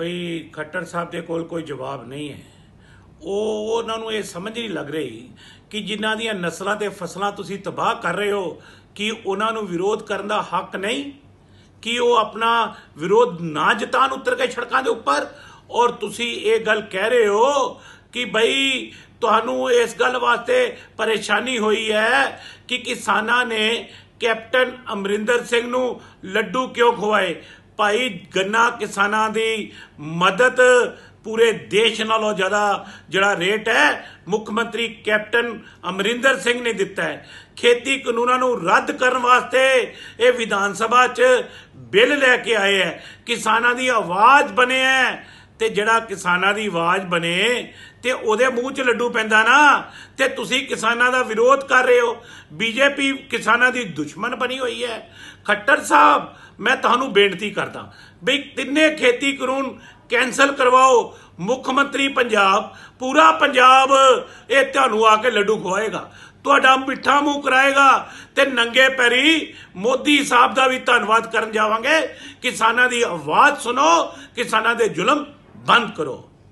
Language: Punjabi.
ਭਈ ਖੱਟਰ ਸਾਹਿਬ ਦੇ ਕੋਲ ਕੋਈ ਜਵਾਬ ਨਹੀਂ ਹੈ ਉਹ ਉਹਨਾਂ ਨੂੰ ਇਹ ਸਮਝ ਨਹੀਂ ਲੱਗ ਰਹੀ ਕਿ ਜਿਨ੍ਹਾਂ ਦੀਆਂ ਨਸਲਾਂ ਤੇ ਫਸਲਾਂ ਤੁਸੀਂ ਤਬਾਹ ਕਰ ਰਹੇ ਹੋ ਕਿ ਉਹਨਾਂ ਨੂੰ ਵਿਰੋਧ ਕਰਨ ਦਾ ਹੱਕ ਨਹੀਂ ਕਿ ਉਹ ਆਪਣਾ ਵਿਰੋਧ ਨਾ ਜਤਾਨ ਉਤਰ ਕੇ ਛੜਕਾਂ ਦੇ ਉੱਪਰ ਔਰ ਤੁਸੀਂ ਇਹ ਗੱਲ ਕਹਿ ਰਹੇ ਹੋ ਕਿ ਭਈ ਤੁਹਾਨੂੰ ਇਸ ਗੱਲ ਵਾਸਤੇ ਪਰੇਸ਼ਾਨੀ ਹੋਈ ਹੈ ਕਿ ਕਿਸਾਨਾਂ ਨੇ ਕੈਪਟਨ ਅਮਰਿੰਦਰ ਸਿੰਘ ਨੂੰ ਲੱਡੂ ਕਿਉਂ ਖਵਾਏ ਭਾਈ ਗੰਨਾ ਕਿਸਾਨਾਂ ਦੀ ਮਦਦ ਪੂਰੇ ਦੇਸ਼ ਨਾਲੋਂ ਜ਼ਿਆਦਾ ਜਿਹੜਾ ਰੇਟ ਹੈ ਮੁੱਖ ਮੰਤਰੀ ਕੈਪਟਨ ਅਮਰਿੰਦਰ ਸਿੰਘ ਨੇ ਦਿੱਤਾ ਹੈ ਖੇਤੀ ਕਾਨੂੰਨਾਂ ਨੂੰ ਰੱਦ ਕਰਨ ਵਾਸਤੇ ਇਹ ਵਿਧਾਨ ਸਭਾ 'ਚ ਬਿੱਲ ਲੈ ਕੇ ਆਏ ਹੈ ਕਿਸਾਨਾਂ ਦੀ ਆਵਾਜ਼ ਬਣੇ ਹੈ ਤੇ ਜਿਹੜਾ ਕਿਸਾਨਾਂ ਦੀ ਆਵਾਜ਼ ਬਣੇ ਤੇ ਉਹਦੇ ਮੂੰਹ 'ਚ ਲੱਡੂ ਪੈਂਦਾ ਨਾ ਤੇ ਤੁਸੀਂ ਕਿਸਾਨਾਂ ਦਾ ਵਿਰੋਧ ਕਰ ਰਹੇ ਹੋ ਬੀਜੇਪੀ ਕਿਸਾਨਾਂ ਦੀ ਦੁਸ਼ਮਣ ਬਣੀ ਹੋਈ ਹੈ ਖੱਟਰ ਸਾਹਿਬ ਮੈਂ ਤੁਹਾਨੂੰ ਬੇਨਤੀ ਕਰਦਾ ਬਈ ਤਿੰਨੇ ਖੇਤੀ ਕਾਨੂੰਨ ਕੈਨਸਲ ਕਰਵਾਓ ਮੁੱਖ ਮੰਤਰੀ ਪੰਜਾਬ ਪੂਰਾ ਪੰਜਾਬ ਇਹ ਤੁਹਾਨੂੰ ਆ ਕੇ ਲੱਡੂ ਖਵਾਏਗਾ ਤੁਹਾਡਾ ਮਿੱਠਾ ਮੂੰਹ ਕਰਾਏਗਾ ਤੇ ਨੰਗੇ ਪੈਰੀ ਮੋਦੀ ਸਾਹਿਬ ਦਾ ਵੀ ਧੰਨਵਾਦ ਕਰਨ ਜਾਵਾਂਗੇ ਕਿਸਾਨਾਂ ਦੀ ਆਵਾਜ਼ ਸੁਣੋ ਕਿਸਾਨਾਂ ਦੇ ਜ਼ੁਲਮ ਬੰਦ ਕਰੋ